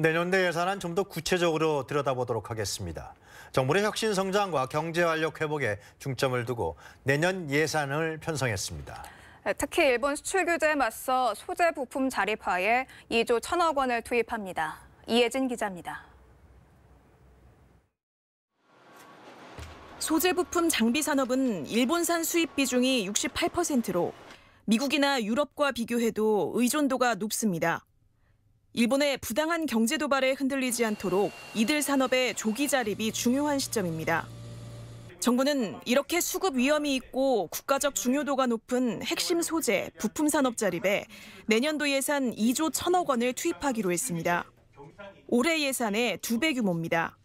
내년도 예산안 좀 더 구체적으로 들여다보도록 하겠습니다. 정부는 혁신 성장과 경제 활력 회복에 중점을 두고 내년 예산을 편성했습니다. 네, 특히 일본 수출 규제에 맞서 소재 부품 자립화에 2조 천억 원을 투입합니다. 이혜진 기자입니다. 소재 부품 장비 산업은 일본산 수입 비중이 68%로 미국이나 유럽과 비교해도 의존도가 높습니다. 일본의 부당한 경제 도발에 흔들리지 않도록 이들 산업의 조기 자립이 중요한 시점입니다. 정부는 이렇게 수급 위험이 있고 국가적 중요도가 높은 핵심 소재, 부품 산업 자립에 내년도 예산 2조 1 0 0 0억 원을 투입하기로 했습니다. 올해 예산의 두배 규모입니다.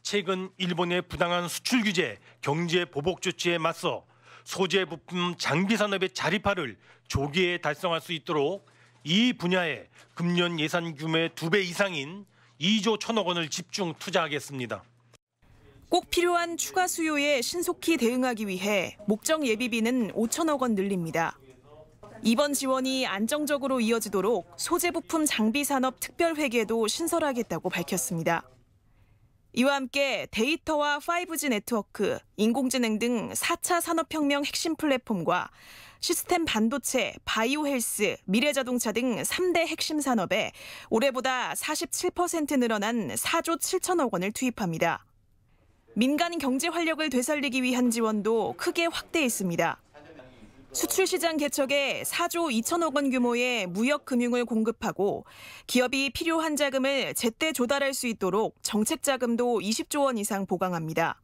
최근 일본의 부당한 수출 규제, 경제 보복 조치에 맞서 소재 부품 장비 산업의 자립화를 조기에 달성할 수 있도록 이 분야에 금년 예산 규모의 두 배 이상인 2조 1천억 원을 집중 투자하겠습니다. 꼭 필요한 추가 수요에 신속히 대응하기 위해 목적 예비비는 5천억 원 늘립니다. 이번 지원이 안정적으로 이어지도록 소재 부품 장비 산업 특별 회계도 신설하겠다고 밝혔습니다. 이와 함께 데이터와 5G 네트워크, 인공지능 등 4차 산업혁명 핵심 플랫폼과 시스템 반도체, 바이오 헬스, 미래 자동차 등 3대 핵심 산업에 올해보다 47% 늘어난 4조 7천억 원을 투입합니다. 민간 경제 활력을 되살리기 위한 지원도 크게 확대했습니다. 수출시장 개척에 4조 2천억 원 규모의 무역금융을 공급하고 기업이 필요한 자금을 제때 조달할 수 있도록 정책자금도 20조 원 이상 보강합니다.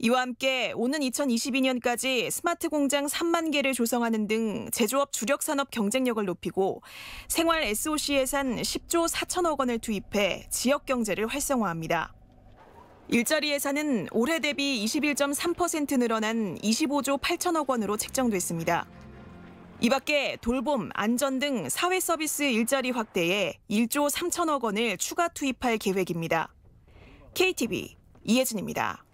이와 함께 오는 2022년까지 스마트 공장 3만 개를 조성하는 등 제조업 주력 산업 경쟁력을 높이고 생활 SOC 예산 10조 4천억 원을 투입해 지역 경제를 활성화합니다. 일자리 예산은 올해 대비 21.3% 늘어난 25조 8천억 원으로 책정됐습니다. 이 밖에 돌봄, 안전 등 사회 서비스 일자리 확대에 1조 3천억 원을 추가 투입할 계획입니다. KTV 이혜진입니다.